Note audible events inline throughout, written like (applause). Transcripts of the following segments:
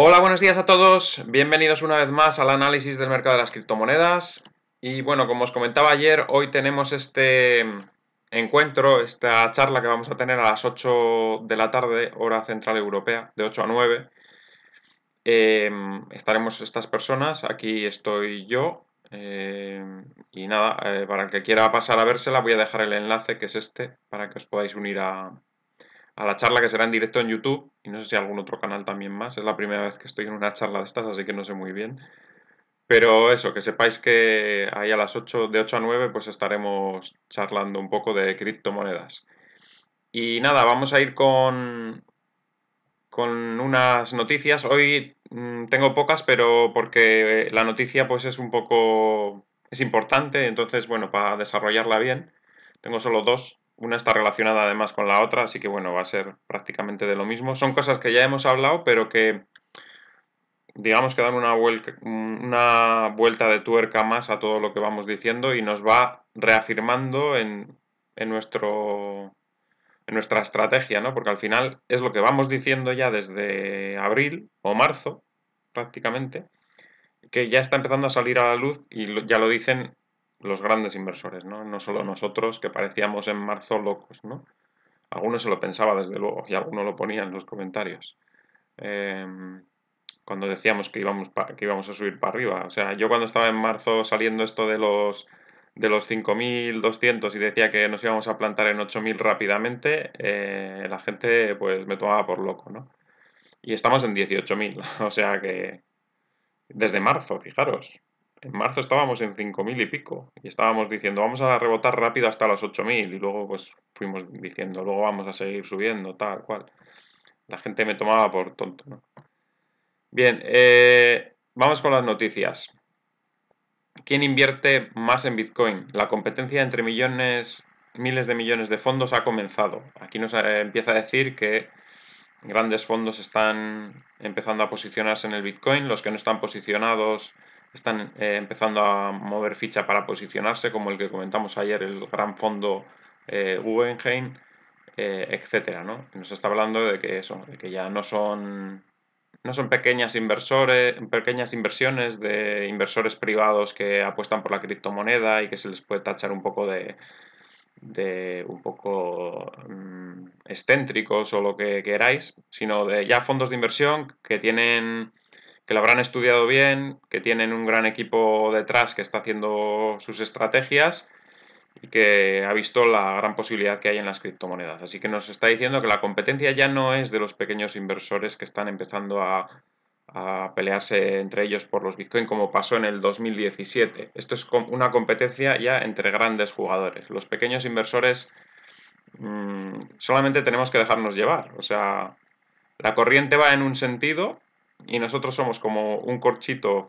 Hola, buenos días a todos. Bienvenidos una vez más al análisis del mercado de las criptomonedas. Y bueno, como os comentaba ayer, hoy tenemos este encuentro, esta charla que vamos a tener a las 8 de la tarde, hora central europea, de 8 a 9. Em, estaremos estas personas, aquí estoy yo. Em, y nada, eh, para el que quiera pasar a vérsela, voy a dejar el enlace que es este, para que os podáis unir a, a la charla que será en directo en YouTube y no sé si algún otro canal también más. Es la primera vez que estoy en una charla de estas, así que no sé muy bien. Pero eso, que sepáis que ahí a las 8, de 8 a 9, pues estaremos charlando un poco de criptomonedas. Y nada, vamos a ir con, con unas noticias. Hoy mm, tengo pocas, pero porque la noticia pues es un poco... es importante, entonces bueno, para desarrollarla bien, tengo solo dos, una está relacionada además con la otra, así que bueno, va a ser prácticamente de lo mismo. Son cosas que ya hemos hablado, pero que digamos que dan una, vuelta de tuerca más a todo lo que vamos diciendo y nos va reafirmando en, en, nuestro, en nuestra estrategia, ¿no? Porque al final es lo que vamos diciendo ya desde abril o marzo, prácticamente, que ya está empezando a salir a la luz y ya lo dicen los grandes inversores, ¿no? No solo nosotros que parecíamos en marzo locos, ¿no? Algunos se lo pensaba, desde luego, y algunos lo ponían en los comentarios. Em, cuando decíamos que íbamos, que íbamos a subir para arriba. O sea, yo cuando estaba en marzo saliendo esto de los, de los 5.200 y decía que nos íbamos a plantar en 8.000 rápidamente, eh, la gente pues me tomaba por loco, ¿no? Y estamos en 18.000, (laughs) o sea que desde marzo, fijaros. En marzo estábamos en 5.000 y pico y estábamos diciendo vamos a rebotar rápido hasta los 8.000 y luego pues fuimos diciendo luego vamos a seguir subiendo, tal cual. La gente me tomaba por tonto. ¿no? Bien, eh, vamos con las noticias. ¿Quién invierte más en Bitcoin? La competencia entre millones, miles de millones de fondos ha comenzado. Aquí nos eh, empieza a decir que grandes fondos están empezando a posicionarse en el Bitcoin, los que no están posicionados están eh, empezando a mover ficha para posicionarse, como el que comentamos ayer, el gran fondo eh, Guggenheim, eh, etcétera, ¿no? Nos está hablando de que eso, que ya no son no son pequeñas inversores, pequeñas inversiones de inversores privados que apuestan por la criptomoneda y que se les puede tachar un poco de, de un poco mmm, excéntricos o lo que queráis, sino de ya fondos de inversión que tienen que lo habrán estudiado bien, que tienen un gran equipo detrás que está haciendo sus estrategias y que ha visto la gran posibilidad que hay en las criptomonedas. Así que nos está diciendo que la competencia ya no es de los pequeños inversores que están empezando a, pelearse entre ellos por los Bitcoin como pasó en el 2017. Esto es una competencia ya entre grandes jugadores. Los pequeños inversores mm, solamente tenemos que dejarnos llevar. O sea, la corriente va en un sentido y nosotros somos como un corchito,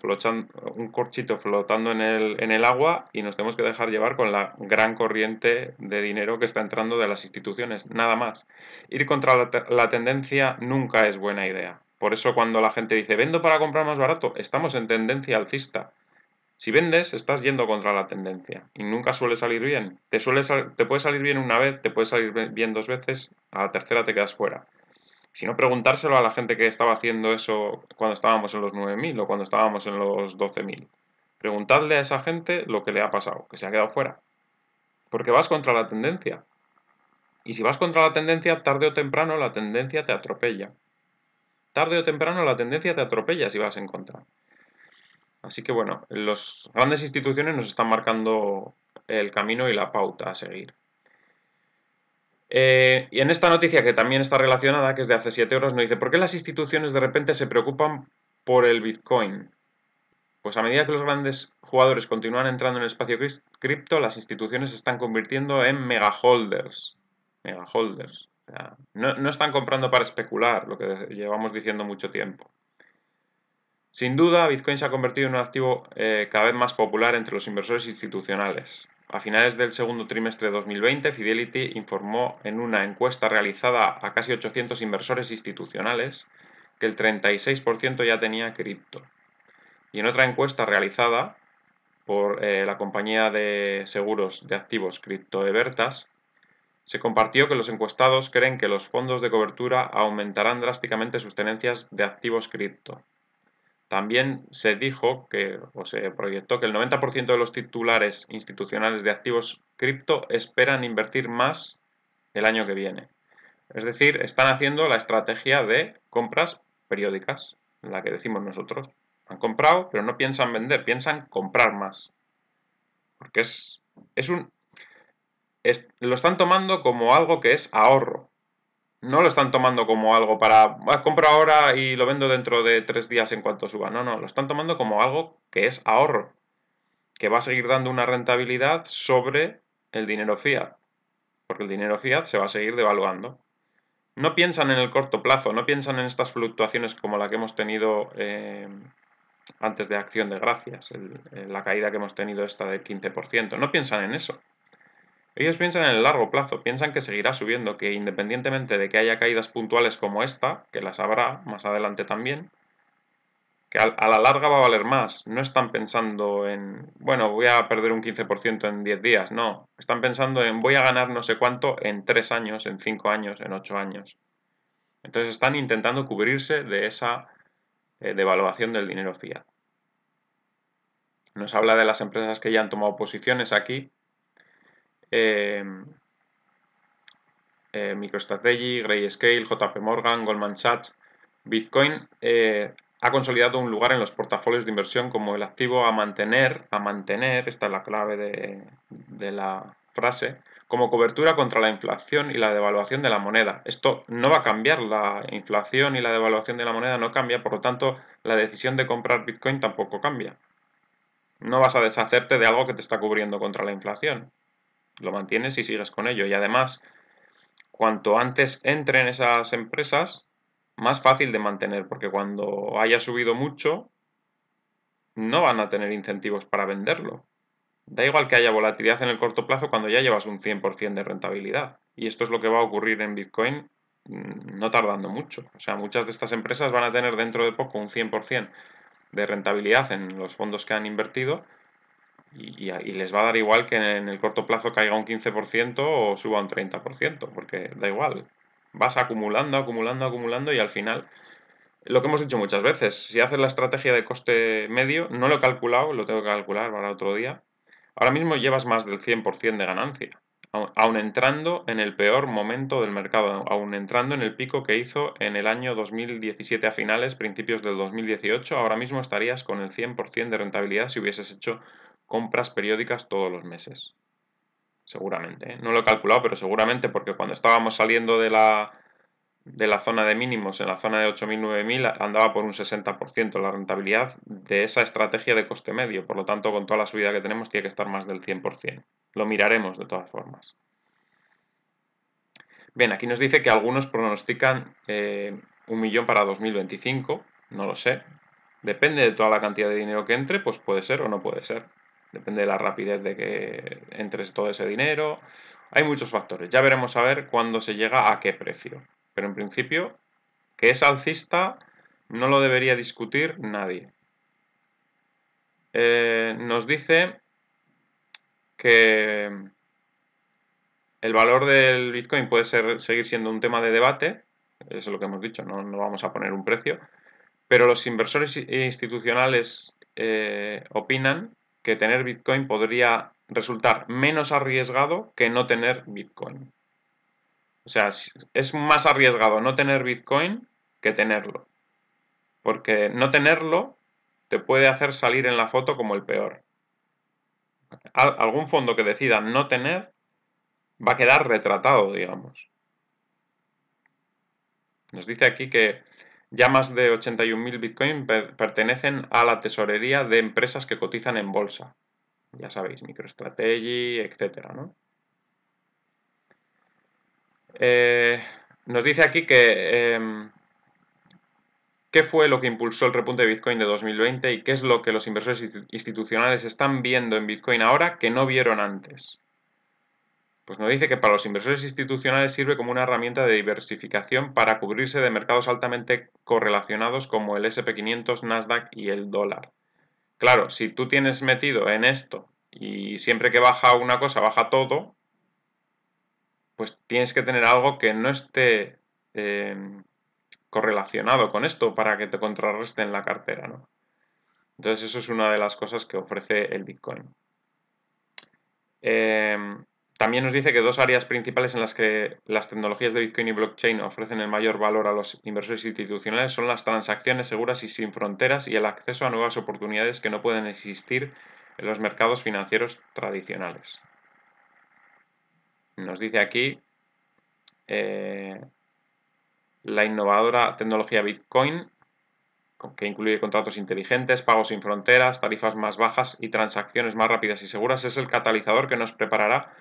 un corchito flotando en el, en el agua y nos tenemos que dejar llevar con la gran corriente de dinero que está entrando de las instituciones, nada más. Ir contra la, tendencia nunca es buena idea. Por eso cuando la gente dice, vendo para comprar más barato, estamos en tendencia alcista. Si vendes, estás yendo contra la tendencia y nunca suele salir bien. Te, suele te puede salir bien una vez, te puede salir bien dos veces, a la tercera te quedas fuera sino preguntárselo a la gente que estaba haciendo eso cuando estábamos en los 9.000 o cuando estábamos en los 12.000. Preguntadle a esa gente lo que le ha pasado, que se ha quedado fuera. Porque vas contra la tendencia. Y si vas contra la tendencia, tarde o temprano la tendencia te atropella. Tarde o temprano la tendencia te atropella si vas en contra. Así que bueno, las grandes instituciones nos están marcando el camino y la pauta a seguir. Eh, y en esta noticia que también está relacionada, que es de hace siete horas, nos dice, ¿por qué las instituciones de repente se preocupan por el Bitcoin? Pues a medida que los grandes jugadores continúan entrando en el espacio cripto, las instituciones se están convirtiendo en megaholders. holders. O sea, no, están comprando para especular, lo que llevamos diciendo mucho tiempo. Sin duda, Bitcoin se ha convertido en un activo eh, cada vez más popular entre los inversores institucionales. A finales del segundo trimestre de 2020, Fidelity informó en una encuesta realizada a casi 800 inversores institucionales que el 36% ya tenía cripto. Y en otra encuesta realizada por eh, la compañía de seguros de activos cripto Evertas se compartió que los encuestados creen que los fondos de cobertura aumentarán drásticamente sus tenencias de activos cripto, también se dijo que, o se proyectó que el 90% de los titulares institucionales de activos cripto esperan invertir más el año que viene. Es decir, están haciendo la estrategia de compras periódicas, la que decimos nosotros. Han comprado, pero no piensan vender, piensan comprar más. Porque es, es un... lo están tomando como algo que es ahorro no lo están tomando como algo para, comprar ah, compro ahora y lo vendo dentro de tres días en cuanto suba. No, no, lo están tomando como algo que es ahorro, que va a seguir dando una rentabilidad sobre el dinero fiat, porque el dinero fiat se va a seguir devaluando. No piensan en el corto plazo, no piensan en estas fluctuaciones como la que hemos tenido eh, antes de Acción de Gracias, eh, la caída que hemos tenido esta del 15%, no piensan en eso ellos piensan en el largo plazo, piensan que seguirá subiendo, que independientemente de que haya caídas puntuales como esta, que las habrá más adelante también, que a la larga va a valer más. No están pensando en, bueno, voy a perder un 15% en 10 días, no. Están pensando en, voy a ganar no sé cuánto en 3 años, en 5 años, en 8 años. Entonces están intentando cubrirse de esa eh, devaluación del dinero fiat. Nos habla de las empresas que ya han tomado posiciones aquí, eh, eh, MicroStrategy, Grayscale, JP Morgan, Goldman Sachs, Bitcoin eh, ha consolidado un lugar en los portafolios de inversión como el activo a mantener, a mantener, esta es la clave de, de la frase, como cobertura contra la inflación y la devaluación de la moneda. Esto no va a cambiar, la inflación y la devaluación de la moneda no cambia, por lo tanto la decisión de comprar Bitcoin tampoco cambia. No vas a deshacerte de algo que te está cubriendo contra la inflación lo mantienes y sigues con ello. Y además, cuanto antes entren esas empresas, más fácil de mantener, porque cuando haya subido mucho, no van a tener incentivos para venderlo. Da igual que haya volatilidad en el corto plazo cuando ya llevas un 100% de rentabilidad. Y esto es lo que va a ocurrir en Bitcoin mm, no tardando mucho. O sea, muchas de estas empresas van a tener dentro de poco un 100% de rentabilidad en los fondos que han invertido y, les va a dar igual que en el corto plazo caiga un 15% o suba un 30%, porque da igual. Vas acumulando, acumulando, acumulando y al final, lo que hemos dicho muchas veces, si haces la estrategia de coste medio, no lo he calculado, lo tengo que calcular para otro día, ahora mismo llevas más del 100% de ganancia, aún entrando en el peor momento del mercado, aún entrando en el pico que hizo en el año 2017 a finales, principios del 2018, ahora mismo estarías con el 100% de rentabilidad si hubieses hecho compras periódicas todos los meses. Seguramente. ¿eh? No lo he calculado, pero seguramente porque cuando estábamos saliendo de la, de la zona de mínimos, en la zona de 8.000, 9.000, andaba por un 60% la rentabilidad de esa estrategia de coste medio. Por lo tanto, con toda la subida que tenemos, tiene que estar más del 100%. Lo miraremos de todas formas. Bien, aquí nos dice que algunos pronostican eh, un millón para 2025. No lo sé. Depende de toda la cantidad de dinero que entre, pues puede ser o no puede ser depende de la rapidez de que entres todo ese dinero. Hay muchos factores. Ya veremos a ver cuándo se llega a qué precio. Pero en principio, que es alcista no lo debería discutir nadie. Eh, nos dice que el valor del Bitcoin puede seguir siendo un tema de debate, eso es lo que hemos dicho, no, no vamos a poner un precio, pero los inversores institucionales eh, opinan que tener Bitcoin podría resultar menos arriesgado que no tener Bitcoin. O sea, es más arriesgado no tener Bitcoin que tenerlo. Porque no tenerlo te puede hacer salir en la foto como el peor. Algún fondo que decida no tener va a quedar retratado, digamos. Nos dice aquí que ya más de 81.000 Bitcoin pertenecen a la tesorería de empresas que cotizan en bolsa. Ya sabéis, MicroStrategy, etc. Eh, nos dice aquí que em, qué fue lo que impulsó el repunte de Bitcoin de 2020 y qué es lo que los inversores institucionales están viendo en Bitcoin ahora que no vieron antes. Pues nos dice que para los inversores institucionales sirve como una herramienta de diversificación para cubrirse de mercados altamente correlacionados como el SP500, Nasdaq y el dólar. Claro, si tú tienes metido en esto y siempre que baja una cosa, baja todo, pues tienes que tener algo que no esté em, correlacionado con esto para que te contrarreste en la cartera, ¿no? Entonces eso es una de las cosas que ofrece el Bitcoin. Em, también nos dice que dos áreas principales en las que las tecnologías de Bitcoin y blockchain ofrecen el mayor valor a los inversores institucionales son las transacciones seguras y sin fronteras y el acceso a nuevas oportunidades que no pueden existir en los mercados financieros tradicionales. Nos dice aquí eh, la innovadora tecnología Bitcoin, que incluye contratos inteligentes, pagos sin fronteras, tarifas más bajas y transacciones más rápidas y seguras, es el catalizador que nos preparará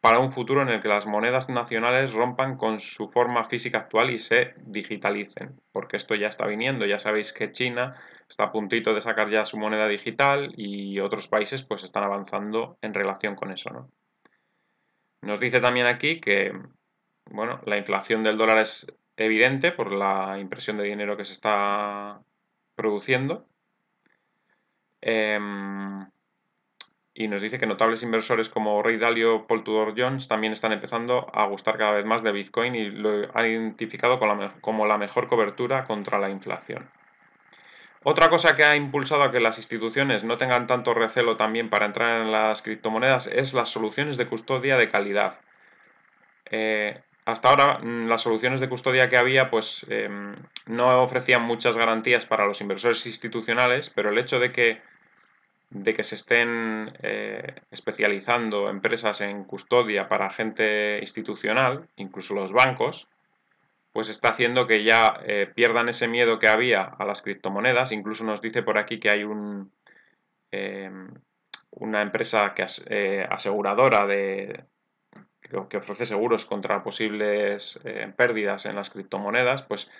para un futuro en el que las monedas nacionales rompan con su forma física actual y se digitalicen, porque esto ya está viniendo, ya sabéis que China está a puntito de sacar ya su moneda digital y otros países pues están avanzando en relación con eso, ¿no? Nos dice también aquí que bueno, la inflación del dólar es evidente por la impresión de dinero que se está produciendo. Em, y nos dice que notables inversores como Ray Dalio Paul Tudor Jones también están empezando a gustar cada vez más de Bitcoin y lo han identificado como la, mejor cobertura contra la inflación. Otra cosa que ha impulsado a que las instituciones no tengan tanto recelo también para entrar en las criptomonedas es las soluciones de custodia de calidad. Eh, hasta ahora mm, las soluciones de custodia que había pues em, no ofrecían muchas garantías para los inversores institucionales, pero el hecho de que de que se estén eh, especializando empresas en custodia para gente institucional, incluso los bancos, pues está haciendo que ya eh, pierdan ese miedo que había a las criptomonedas. Incluso nos dice por aquí que hay un, eh, una empresa que aseguradora de, que ofrece seguros contra posibles pérdidas en las criptomonedas, pues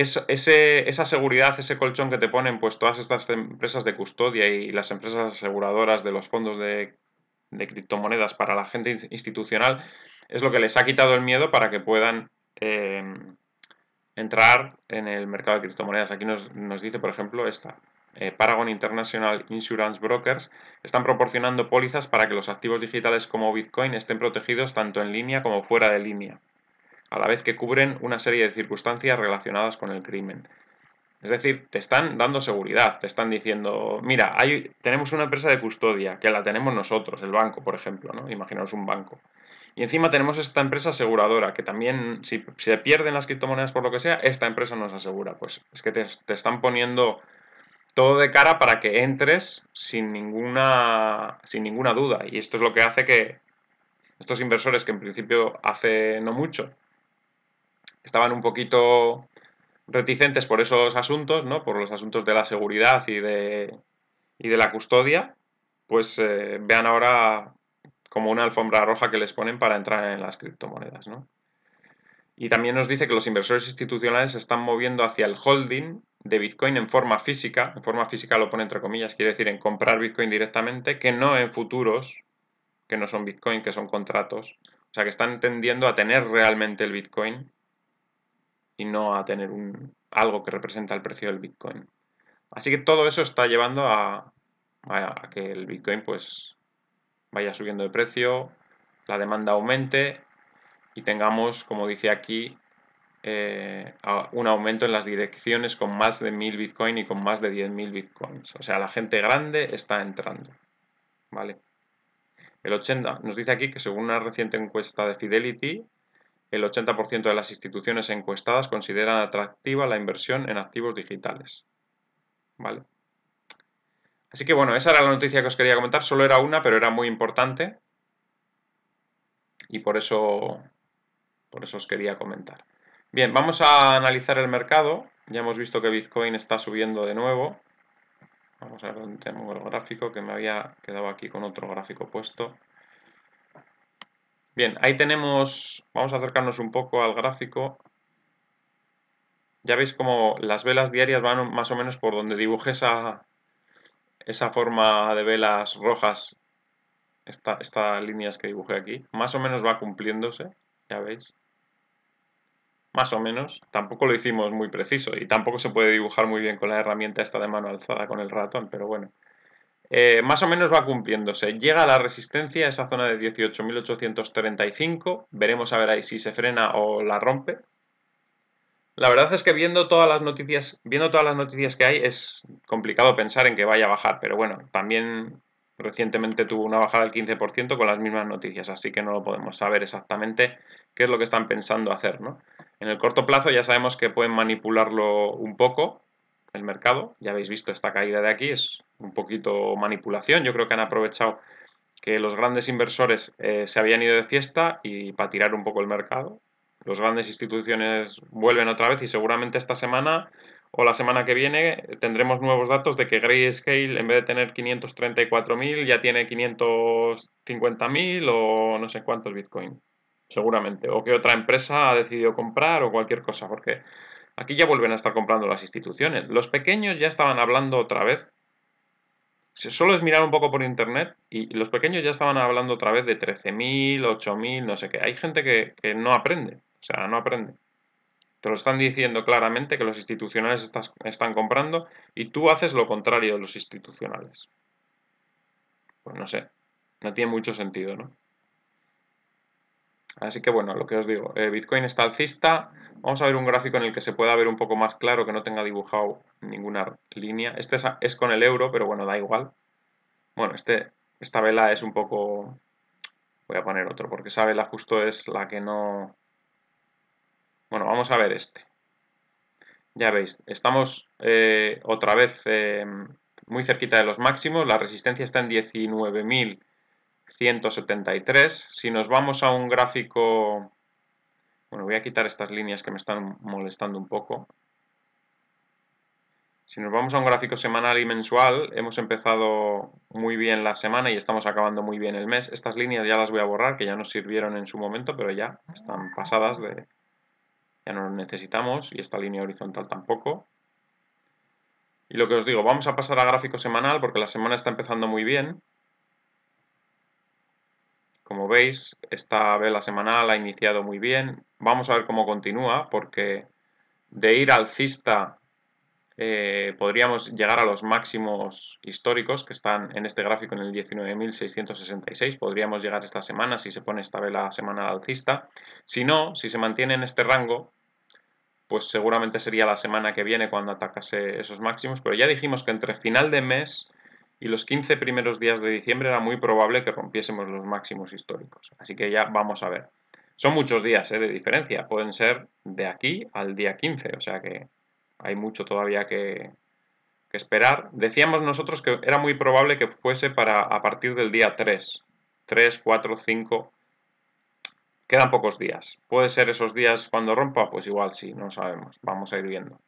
esa seguridad, ese colchón que te ponen pues todas estas em, empresas de custodia y las empresas aseguradoras de los fondos de, criptomonedas para la gente institucional, es lo que les ha quitado el miedo para que puedan em, entrar en el mercado de criptomonedas. Aquí nos, dice, por ejemplo, esta. Eh, Paragon International Insurance Brokers están proporcionando pólizas para que los activos digitales como Bitcoin estén protegidos tanto en línea como fuera de línea a la vez que cubren una serie de circunstancias relacionadas con el crimen. Es decir, te están dando seguridad, te están diciendo, mira, tenemos una empresa de custodia, que la tenemos nosotros, el banco, por ejemplo, ¿no? Imaginaos un banco. Y encima tenemos esta empresa aseguradora, que también, si se pierden las criptomonedas por lo que sea, esta empresa nos asegura. Pues es que te, están poniendo todo de cara para que entres sin ninguna, sin ninguna duda. Y esto es lo que hace que estos inversores, que en principio hace no mucho, estaban un poquito reticentes por esos asuntos, ¿no? Por los asuntos de la seguridad y de, y de la custodia, pues eh, vean ahora como una alfombra roja que les ponen para entrar en las criptomonedas, ¿no? Y también nos dice que los inversores institucionales se están moviendo hacia el holding de Bitcoin en forma física, en forma física lo pone entre comillas, quiere decir en comprar Bitcoin directamente, que no en futuros, que no son Bitcoin, que son contratos. O sea, que están tendiendo a tener realmente el Bitcoin y no a tener un, algo que representa el precio del Bitcoin. Así que todo eso está llevando a, que el Bitcoin pues vaya subiendo de precio, la demanda aumente y tengamos, como dice aquí, eh, un aumento en las direcciones con más de 1000 Bitcoin y con más de 10.000 Bitcoins. O sea, la gente grande está entrando. ¿Vale? El 80 nos dice aquí que según una reciente encuesta de Fidelity, el 80% de las instituciones encuestadas consideran atractiva la inversión en activos digitales. ¿Vale? Así que bueno, esa era la noticia que os quería comentar, solo era una, pero era muy importante y por eso, por eso os quería comentar. Bien, vamos a analizar el mercado. Ya hemos visto que Bitcoin está subiendo de nuevo. Vamos a ver dónde tengo el gráfico, que me había quedado aquí con otro gráfico puesto. Bien, ahí tenemos, vamos a acercarnos un poco al gráfico. Ya veis como las velas diarias van más o menos por donde dibujé esa, esa forma de velas rojas, estas esta líneas que dibujé aquí. Más o menos va cumpliéndose, ya veis. Más o menos, tampoco lo hicimos muy preciso y tampoco se puede dibujar muy bien con la herramienta esta de mano alzada con el ratón, pero bueno. Eh, más o menos va cumpliéndose. Llega la resistencia, a esa zona de 18.835. Veremos a ver ahí si se frena o la rompe. La verdad es que viendo todas las noticias, viendo todas las noticias que hay, es complicado pensar en que vaya a bajar, pero bueno, también recientemente tuvo una bajada del 15% con las mismas noticias, así que no lo podemos saber exactamente qué es lo que están pensando hacer, En el corto plazo ya sabemos que pueden manipularlo un poco, el mercado. Ya habéis visto esta caída de aquí, es un poquito manipulación. Yo creo que han aprovechado que los grandes inversores eh, se habían ido de fiesta y para tirar un poco el mercado. Los grandes instituciones vuelven otra vez y seguramente esta semana o la semana que viene tendremos nuevos datos de que Grayscale en vez de tener 534.000 ya tiene 550.000 o no sé cuántos Bitcoin, seguramente. O que otra empresa ha decidido comprar o cualquier cosa, porque Aquí ya vuelven a estar comprando las instituciones. Los pequeños ya estaban hablando otra vez. Si solo es mirar un poco por internet y los pequeños ya estaban hablando otra vez de 13.000, 8.000, no sé qué. Hay gente que, no aprende. O sea, no aprende. Te lo están diciendo claramente que los institucionales están comprando y tú haces lo contrario de los institucionales. Pues no sé, no tiene mucho sentido, ¿no? Así que bueno, lo que os digo, eh, Bitcoin está alcista. Vamos a ver un gráfico en el que se pueda ver un poco más claro, que no tenga dibujado ninguna línea. Este es, con el euro, pero bueno, da igual. Bueno, este, esta vela es un poco... Voy a poner otro, porque esa vela justo es la que no... Bueno, vamos a ver este. Ya veis, estamos eh, otra vez eh, muy cerquita de los máximos. La resistencia está en 19.000. 173. Si nos vamos a un gráfico... Bueno, voy a quitar estas líneas que me están molestando un poco. Si nos vamos a un gráfico semanal y mensual, hemos empezado muy bien la semana y estamos acabando muy bien el mes. Estas líneas ya las voy a borrar, que ya nos sirvieron en su momento, pero ya están pasadas, de, ya no las necesitamos, y esta línea horizontal tampoco. Y lo que os digo, vamos a pasar a gráfico semanal porque la semana está empezando muy bien. Como veis, esta vela semanal ha iniciado muy bien. Vamos a ver cómo continúa, porque de ir alcista eh, podríamos llegar a los máximos históricos que están en este gráfico en el 19.666. Podríamos llegar esta semana si se pone esta vela semanal alcista. Si no, si se mantiene en este rango, pues seguramente sería la semana que viene cuando atacase esos máximos. Pero ya dijimos que entre final de mes y los 15 primeros días de diciembre era muy probable que rompiésemos los máximos históricos. Así que ya vamos a ver. Son muchos días eh, de diferencia, pueden ser de aquí al día 15, o sea que hay mucho todavía que, esperar. Decíamos nosotros que era muy probable que fuese para a partir del día 3, 3, 4, 5, quedan pocos días. ¿Puede ser esos días cuando rompa? Pues igual sí, no sabemos, vamos a ir viendo.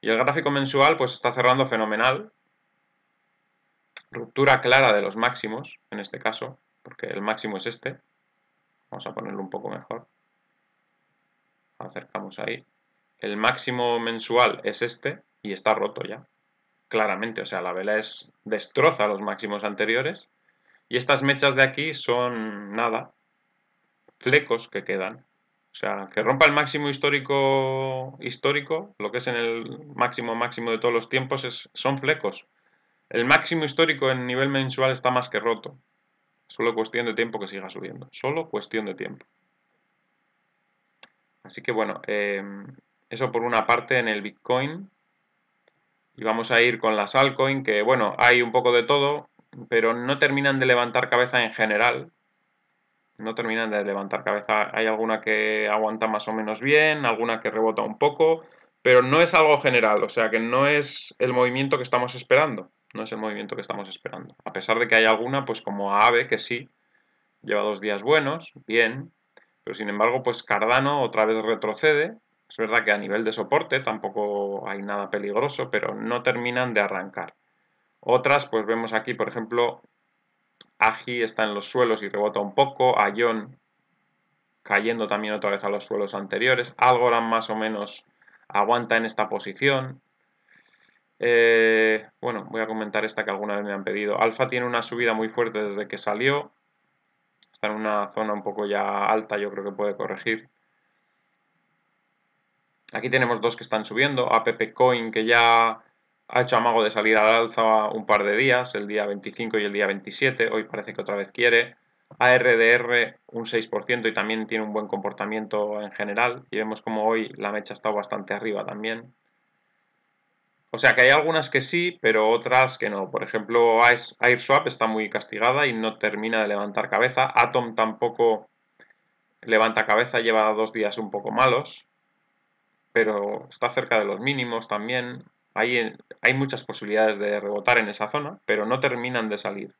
Y el gráfico mensual pues está cerrando fenomenal, ruptura clara de los máximos, en este caso, porque el máximo es este. Vamos a ponerlo un poco mejor. Acercamos ahí. El máximo mensual es este y está roto ya, claramente. O sea, la vela es destroza los máximos anteriores y estas mechas de aquí son nada, flecos que quedan. O sea, que rompa el máximo histórico, histórico lo que es en el máximo máximo de todos los tiempos, es, son flecos. El máximo histórico en nivel mensual está más que roto. Solo cuestión de tiempo que siga subiendo. Solo cuestión de tiempo. Así que bueno, em, eso por una parte en el Bitcoin. Y vamos a ir con las altcoins. que bueno, hay un poco de todo, pero no terminan de levantar cabeza en general. No terminan de levantar cabeza. Hay alguna que aguanta más o menos bien, alguna que rebota un poco, pero no es algo general, o sea que no es el movimiento que estamos esperando. No es el movimiento que estamos esperando. A pesar de que hay alguna, pues como AVE, que sí, lleva dos días buenos, bien, pero sin embargo, pues Cardano otra vez retrocede. Es verdad que a nivel de soporte tampoco hay nada peligroso, pero no terminan de arrancar. Otras, pues vemos aquí, por ejemplo, Agi está en los suelos y rebota un poco, Ayon cayendo también otra vez a los suelos anteriores, Algorand más o menos aguanta en esta posición, eh, bueno, voy a comentar esta que alguna vez me han pedido. Alfa tiene una subida muy fuerte desde que salió. Está en una zona un poco ya alta, yo creo que puede corregir. Aquí tenemos dos que están subiendo. APP Coin, que ya ha hecho amago de salir al alza un par de días, el día 25 y el día 27. Hoy parece que otra vez quiere. ARDR un 6% y también tiene un buen comportamiento en general. Y vemos como hoy la mecha está bastante arriba también. O sea que hay algunas que sí, pero otras que no. Por ejemplo, AirSwap está muy castigada y no termina de levantar cabeza. Atom tampoco levanta cabeza, lleva dos días un poco malos, pero está cerca de los mínimos también. Hay, muchas posibilidades de rebotar en esa zona, pero no terminan de salir.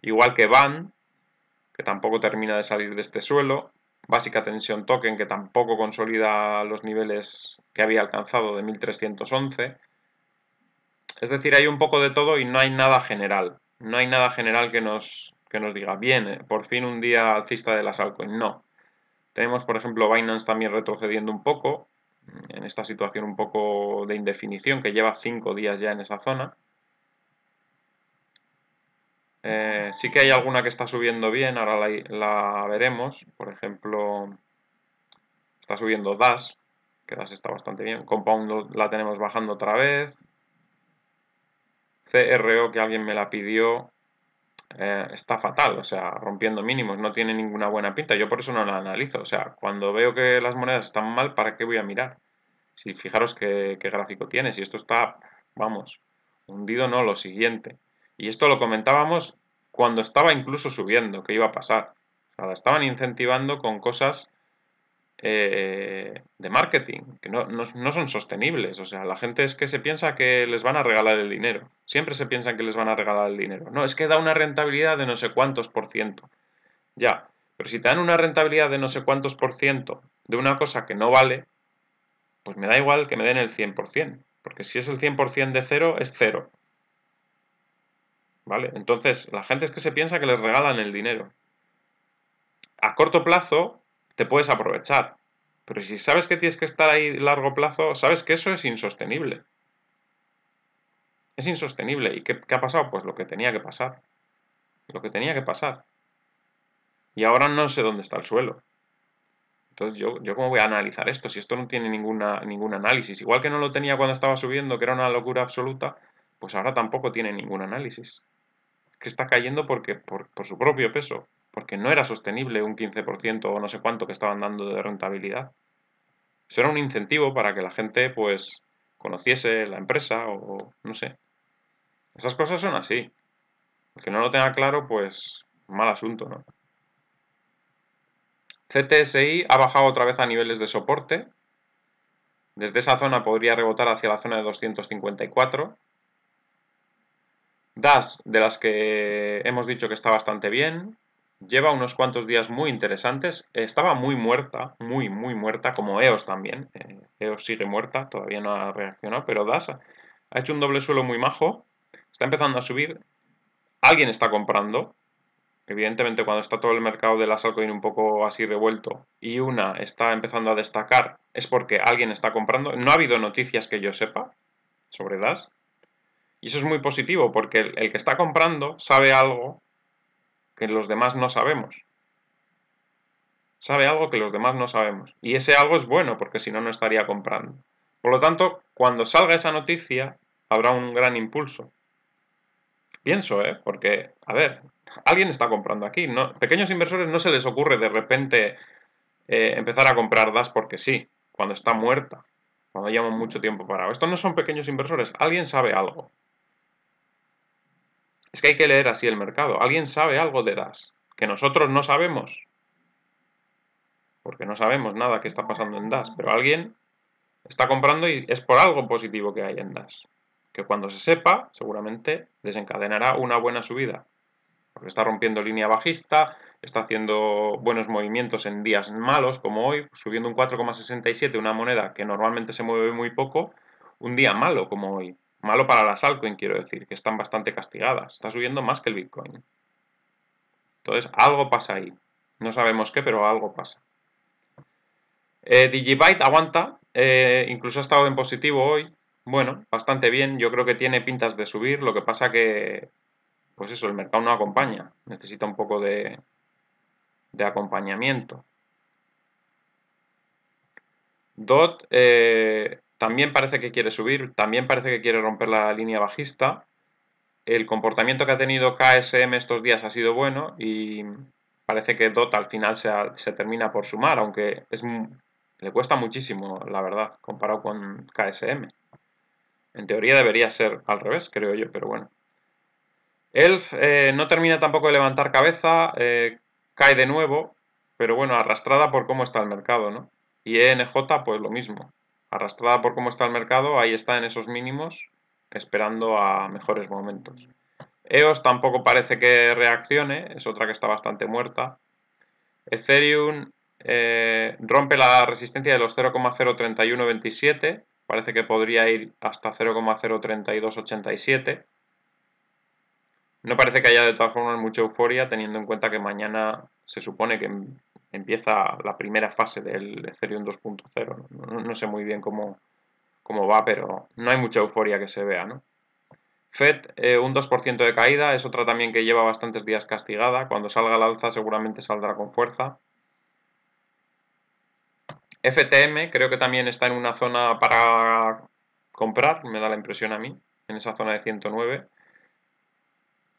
Igual que Van, que tampoco termina de salir de este suelo, básica tensión token que tampoco consolida los niveles que había alcanzado de 1311 es decir, hay un poco de todo y no hay nada general. No hay nada general que nos, que nos diga, bien, eh, por fin un día alcista de las altcoins. No. Tenemos, por ejemplo, Binance también retrocediendo un poco, mm, en esta situación un poco de indefinición, que lleva cinco días ya en esa zona. Eh, sí que hay alguna que está subiendo bien, ahora la, la, veremos. Por ejemplo, está subiendo Dash, que Das está bastante bien. Compound la tenemos bajando otra vez. CRO que alguien me la pidió eh, está fatal, o sea, rompiendo mínimos, no tiene ninguna buena pinta. Yo por eso no la analizo. O sea, cuando veo que las monedas están mal, ¿para qué voy a mirar? Si fijaros qué, gráfico tiene, si esto está, vamos, hundido, no, lo siguiente. Y esto lo comentábamos cuando estaba incluso subiendo, que iba a pasar. O sea, la estaban incentivando con cosas eh, de marketing, que no, no, son sostenibles. O sea, la gente es que se piensa que les van a regalar el dinero. Siempre se piensan que les van a regalar el dinero. No, es que da una rentabilidad de no sé cuántos por ciento. Ya, pero si te dan una rentabilidad de no sé cuántos por ciento de una cosa que no vale, pues me da igual que me den el 100%, porque si es el 100% de cero, es cero. ¿Vale? Entonces, la gente es que se piensa que les regalan el dinero. A corto plazo, te puedes aprovechar. Pero si sabes que tienes que estar ahí a largo plazo, sabes que eso es insostenible. Es insostenible. ¿Y qué, ha pasado? Pues lo que tenía que pasar. Lo que tenía que pasar. Y ahora no sé dónde está el suelo. Entonces, ¿yo, yo cómo voy a analizar esto? Si esto no tiene ninguna, ningún análisis. Igual que no lo tenía cuando estaba subiendo, que era una locura absoluta, pues ahora tampoco tiene ningún análisis. que está cayendo porque, por su propio peso porque no era sostenible un 15% o no sé cuánto que estaban dando de rentabilidad. Eso era un incentivo para que la gente pues conociese la empresa o no sé. Esas cosas son así. El que no lo tenga claro, pues mal asunto, ¿no? CTSI ha bajado otra vez a niveles de soporte. Desde esa zona podría rebotar hacia la zona de 254. DAS, de las que hemos dicho que está bastante bien, lleva unos cuantos días muy interesantes. Estaba muy muerta, muy, muy muerta, como EOS también. Eh, EOS sigue muerta, todavía no ha reaccionado, pero DAS ha hecho un doble suelo muy majo. Está empezando a subir. Alguien está comprando. Evidentemente, cuando está todo el mercado de las altcoins un poco así revuelto y una está empezando a destacar, es porque alguien está comprando. No ha habido noticias que yo sepa sobre DAS. Y eso es muy positivo porque el que está comprando sabe algo los demás no sabemos. Sabe algo que los demás no sabemos. Y ese algo es bueno, porque si no, no estaría comprando. Por lo tanto, cuando salga esa noticia, habrá un gran impulso. Pienso, ¿eh? Porque, a ver, alguien está comprando aquí. ¿no? Pequeños inversores no se les ocurre de repente eh, empezar a comprar DAS porque sí, cuando está muerta, cuando lleva mucho tiempo parado. Estos no son pequeños inversores, alguien sabe algo. Es que hay que leer así el mercado. Alguien sabe algo de DAS, que nosotros no sabemos, porque no sabemos nada que está pasando en DAS, pero alguien está comprando y es por algo positivo que hay en DAS, que cuando se sepa seguramente desencadenará una buena subida, porque está rompiendo línea bajista, está haciendo buenos movimientos en días malos como hoy, subiendo un 4,67, una moneda que normalmente se mueve muy poco, un día malo como hoy, Malo para las altcoins, quiero decir, que están bastante castigadas. Está subiendo más que el Bitcoin. Entonces, algo pasa ahí. No sabemos qué, pero algo pasa. Eh, Digibyte aguanta, eh, incluso ha estado en positivo hoy. Bueno, bastante bien. Yo creo que tiene pintas de subir. Lo que pasa que, pues eso, el mercado no acompaña. Necesita un poco de, de acompañamiento. DOT eh, también parece que quiere subir, también parece que quiere romper la línea bajista. El comportamiento que ha tenido KSM estos días ha sido bueno y parece que DOT al final se, termina por sumar, aunque es, le cuesta muchísimo, la verdad, comparado con KSM. En teoría debería ser al revés, creo yo, pero bueno. Elf eh, no termina tampoco de levantar cabeza, eh, cae de nuevo, pero bueno, arrastrada por cómo está el mercado, ¿no? Y ENJ, pues lo mismo arrastrada por cómo está el mercado, ahí está en esos mínimos, esperando a mejores momentos. EOS tampoco parece que reaccione, es otra que está bastante muerta. Ethereum eh, rompe la resistencia de los 0,03127, parece que podría ir hasta 0,03287. No parece que haya de todas formas mucha euforia, teniendo en cuenta que mañana se supone que empieza la primera fase del Ethereum 2.0. No, sé muy bien cómo, cómo, va, pero no hay mucha euforia que se vea, FED, eh, un 2% de caída, es otra también que lleva bastantes días castigada. Cuando salga la alza seguramente saldrá con fuerza. FTM creo que también está en una zona para comprar, me da la impresión a mí, en esa zona de 109.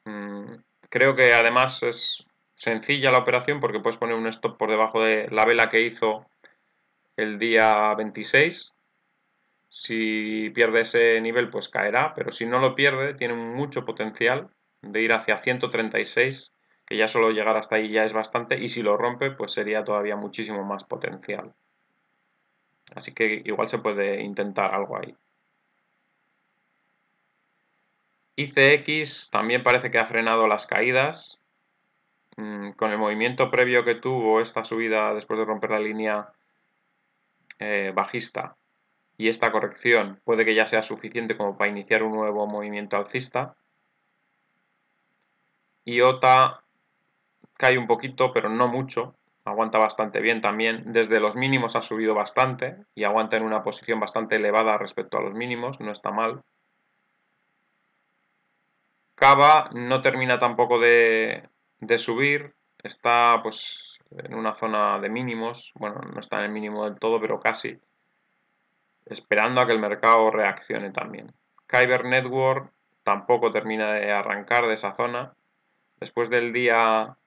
Mm, creo que además es sencilla la operación porque puedes poner un stop por debajo de la vela que hizo el día 26. Si pierde ese nivel, pues caerá, pero si no lo pierde, tiene mucho potencial de ir hacia 136, que ya solo llegar hasta ahí ya es bastante, y si lo rompe, pues sería todavía muchísimo más potencial. Así que igual se puede intentar algo ahí. ICX también parece que ha frenado las caídas, Mm, con el movimiento previo que tuvo esta subida después de romper la línea eh, bajista y esta corrección puede que ya sea suficiente como para iniciar un nuevo movimiento alcista. IOTA cae un poquito, pero no mucho. Aguanta bastante bien también. Desde los mínimos ha subido bastante y aguanta en una posición bastante elevada respecto a los mínimos. No está mal. Cava no termina tampoco de, de subir, está pues en una zona de mínimos, bueno, no está en el mínimo del todo, pero casi, esperando a que el mercado reaccione también. Kyber Network tampoco termina de arrancar de esa zona. Después del día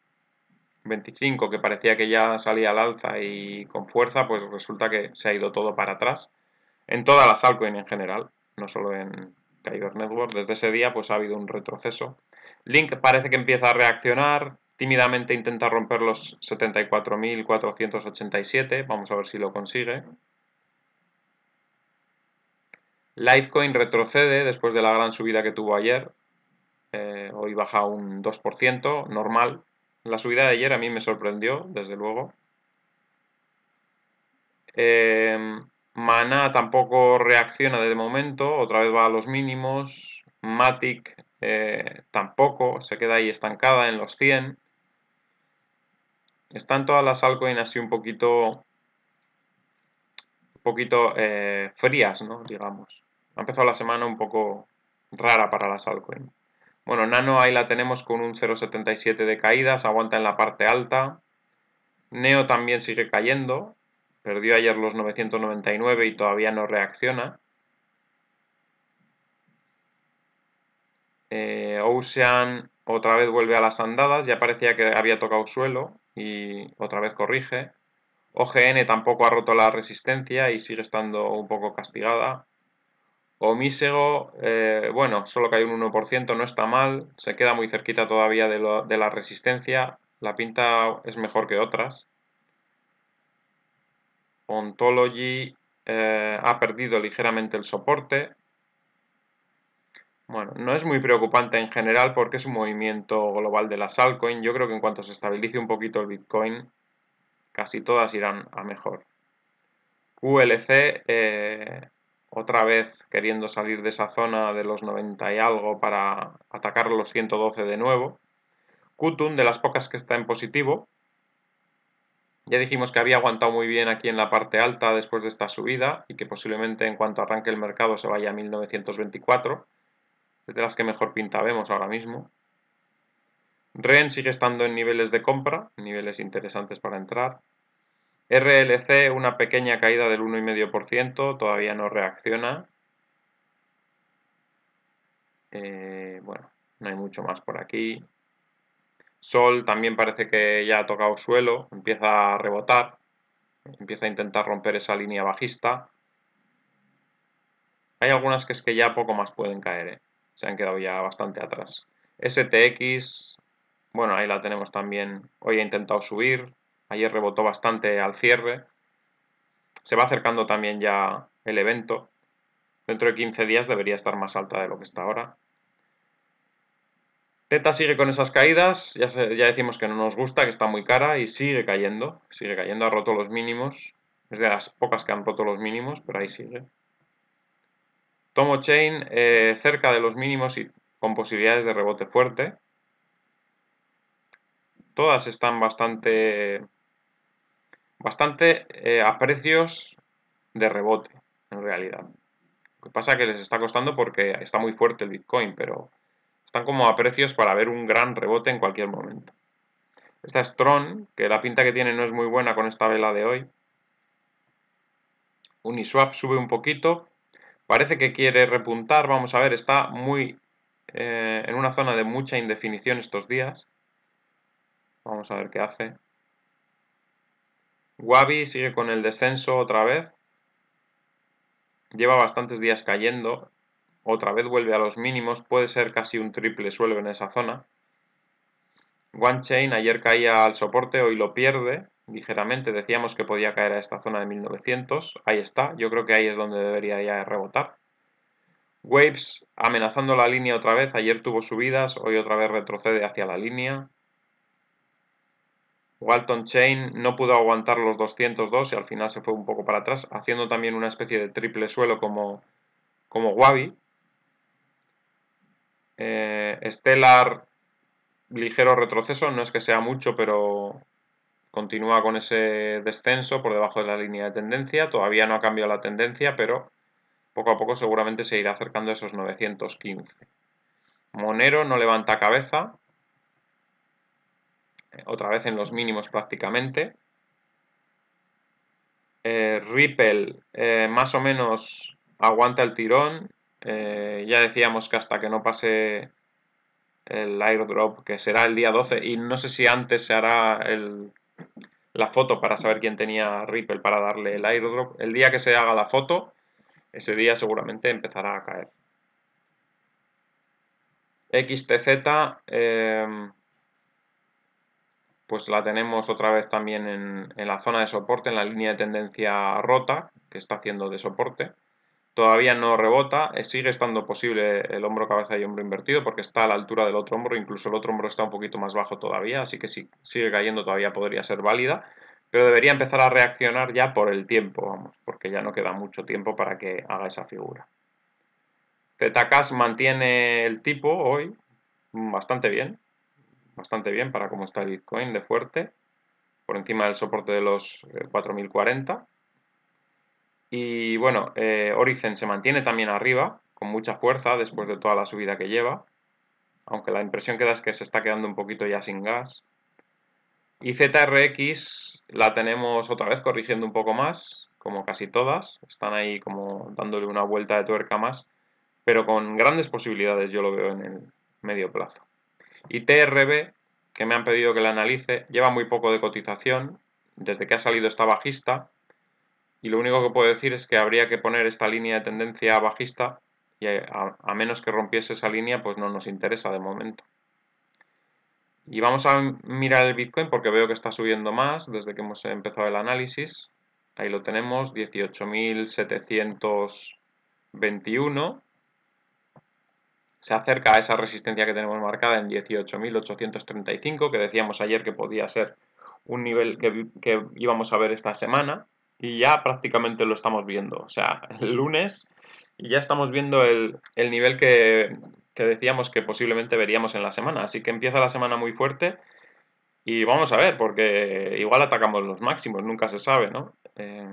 25, que parecía que ya salía al alza y con fuerza, pues resulta que se ha ido todo para atrás. En todas las altcoins en general, no solo en Kyber Network. Desde ese día pues ha habido un retroceso Link parece que empieza a reaccionar, tímidamente intenta romper los 74.487, vamos a ver si lo consigue. Litecoin retrocede después de la gran subida que tuvo ayer, eh, hoy baja un 2%, normal. La subida de ayer a mí me sorprendió, desde luego. Eh, Mana tampoco reacciona de momento, otra vez va a los mínimos. Matic eh, tampoco, se queda ahí estancada en los 100. Están todas las altcoins así un poquito, un poquito eh, frías, ¿no? digamos. Ha empezado la semana un poco rara para las altcoins. Bueno, Nano ahí la tenemos con un 0,77 de caídas, aguanta en la parte alta. Neo también sigue cayendo, perdió ayer los 999 y todavía no reacciona. Eh, Ocean otra vez vuelve a las andadas, ya parecía que había tocado suelo y otra vez corrige. OGN tampoco ha roto la resistencia y sigue estando un poco castigada. Omisego, eh, bueno, solo que hay un 1%, no está mal, se queda muy cerquita todavía de, la resistencia, la pinta es mejor que otras. Ontology eh, ha perdido ligeramente el soporte, bueno, no es muy preocupante en general porque es un movimiento global de las altcoins. Yo creo que en cuanto se estabilice un poquito el Bitcoin, casi todas irán a mejor. QLC, eh, otra vez queriendo salir de esa zona de los 90 y algo para atacar los 112 de nuevo. Qtun, de las pocas que está en positivo. Ya dijimos que había aguantado muy bien aquí en la parte alta después de esta subida y que posiblemente en cuanto arranque el mercado se vaya a 1924 de las que mejor pinta vemos ahora mismo. REN sigue estando en niveles de compra, niveles interesantes para entrar. RLC, una pequeña caída del 1,5%, todavía no reacciona. Eh, bueno, no hay mucho más por aquí. Sol también parece que ya ha tocado suelo, empieza a rebotar, empieza a intentar romper esa línea bajista. Hay algunas que es que ya poco más pueden caer. ¿eh? se han quedado ya bastante atrás. STX, bueno, ahí la tenemos también. Hoy ha intentado subir, ayer rebotó bastante al cierre. Se va acercando también ya el evento. Dentro de 15 días debería estar más alta de lo que está ahora. Teta sigue con esas caídas, ya, ya decimos que no nos gusta, que está muy cara y sigue cayendo, sigue cayendo, ha roto los mínimos, es de las pocas que han roto los mínimos, pero ahí sigue. Tomo Chain eh, cerca de los mínimos y con posibilidades de rebote fuerte. Todas están bastante, bastante eh, a precios de rebote, en realidad. Lo que pasa es que les está costando porque está muy fuerte el Bitcoin, pero están como a precios para ver un gran rebote en cualquier momento. Esta es Tron, que la pinta que tiene no es muy buena con esta vela de hoy. Uniswap sube un poquito, Parece que quiere repuntar, vamos a ver, está muy eh, en una zona de mucha indefinición estos días. Vamos a ver qué hace. Wabi sigue con el descenso otra vez. Lleva bastantes días cayendo. Otra vez vuelve a los mínimos. Puede ser casi un triple suelo en esa zona. One Chain ayer caía al soporte, hoy lo pierde ligeramente. Decíamos que podía caer a esta zona de 1900. Ahí está. Yo creo que ahí es donde debería ya rebotar. Waves amenazando la línea otra vez. Ayer tuvo subidas, hoy otra vez retrocede hacia la línea. Walton Chain no pudo aguantar los 202 y al final se fue un poco para atrás, haciendo también una especie de triple suelo como, como Wabi. Eh, Stellar, ligero retroceso, no es que sea mucho, pero continúa con ese descenso por debajo de la línea de tendencia. Todavía no ha cambiado la tendencia, pero poco a poco seguramente se irá acercando a esos 915. Monero no levanta cabeza, eh, otra vez en los mínimos prácticamente. Eh, Ripple eh, más o menos aguanta el tirón. ya decíamos que hasta que no pase el airdrop, que será el día 12, y no sé si antes se hará el la foto para saber quién tenía Ripple para darle el airdrop. El día que se haga la foto, ese día seguramente empezará a caer. XTZ, em, pues la tenemos otra vez también en la zona de soporte, en la línea de tendencia rota que está haciendo de soporte todavía no rebota, eh, sigue estando posible el hombro cabeza y hombro invertido porque está a la altura del otro hombro, incluso el otro hombro está un poquito más bajo todavía, así que si sigue cayendo todavía podría ser válida, pero debería empezar a reaccionar ya por el tiempo, vamos, porque ya no queda mucho tiempo para que haga esa figura. Zcash mantiene el tipo hoy bastante bien, bastante bien para cómo está el Bitcoin de fuerte, por encima del soporte de los 4040 eh, y bueno, eh, origen se mantiene también arriba, con mucha fuerza, después de toda la subida que lleva. Aunque la impresión que da es que se está quedando un poquito ya sin gas. Y ZRX la tenemos otra vez corrigiendo un poco más, como casi todas. Están ahí como dándole una vuelta de tuerca más, pero con grandes posibilidades yo lo veo en el medio plazo. Y TRB, que me han pedido que la analice, lleva muy poco de cotización. Desde que ha salido esta bajista, y lo único que puedo decir es que habría que poner esta línea de tendencia bajista y eh, a, menos que rompiese esa línea pues no nos interesa de momento. Y vamos a mirar el Bitcoin porque veo que está subiendo más desde que hemos empezado el análisis. Ahí lo tenemos, 18.721. Se acerca a esa resistencia que tenemos marcada en 18.835, que decíamos ayer que podía ser un nivel que íbamos a ver esta semana y ya prácticamente lo estamos viendo. O sea, (laughs) el lunes ya estamos viendo el, el nivel que, que decíamos que posiblemente veríamos en la semana. Así que empieza la semana muy fuerte y vamos a ver, porque igual atacamos los máximos, nunca se sabe, ¿no? Eh,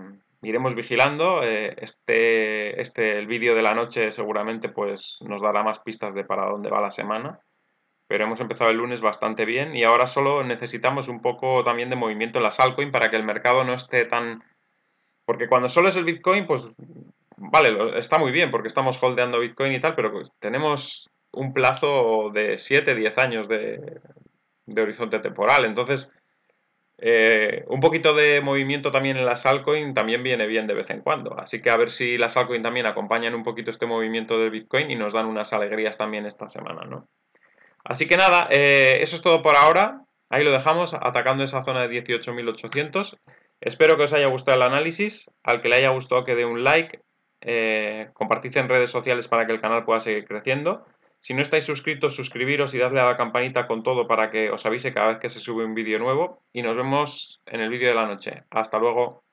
iremos vigilando. Eh, este, este, el vídeo de la noche seguramente pues, nos dará más pistas de para dónde va la semana. Pero hemos empezado el lunes bastante bien y ahora solo necesitamos un poco también de movimiento en las altcoins para que el mercado no esté tan porque cuando solo es el Bitcoin, pues vale, está muy bien porque estamos holdeando Bitcoin y tal, pero tenemos un plazo de 7, 10 años de, horizonte temporal. Entonces, eh, un poquito de movimiento también en las altcoins también viene bien de vez en cuando. Así que a ver si las altcoins también acompañan un poquito este movimiento del Bitcoin y nos dan unas alegrías también esta semana, ¿no? Así que nada, eh, eso es todo por ahora. Ahí lo dejamos, atacando esa zona de 18.800. Espero que os haya gustado el análisis, al que le haya gustado que dé un like, eh, en redes sociales para que el canal pueda seguir creciendo. Si no estáis suscritos, suscribiros y dadle a la campanita con todo para que os avise cada vez que se sube un vídeo nuevo. Y nos vemos en el vídeo de la noche. Hasta luego.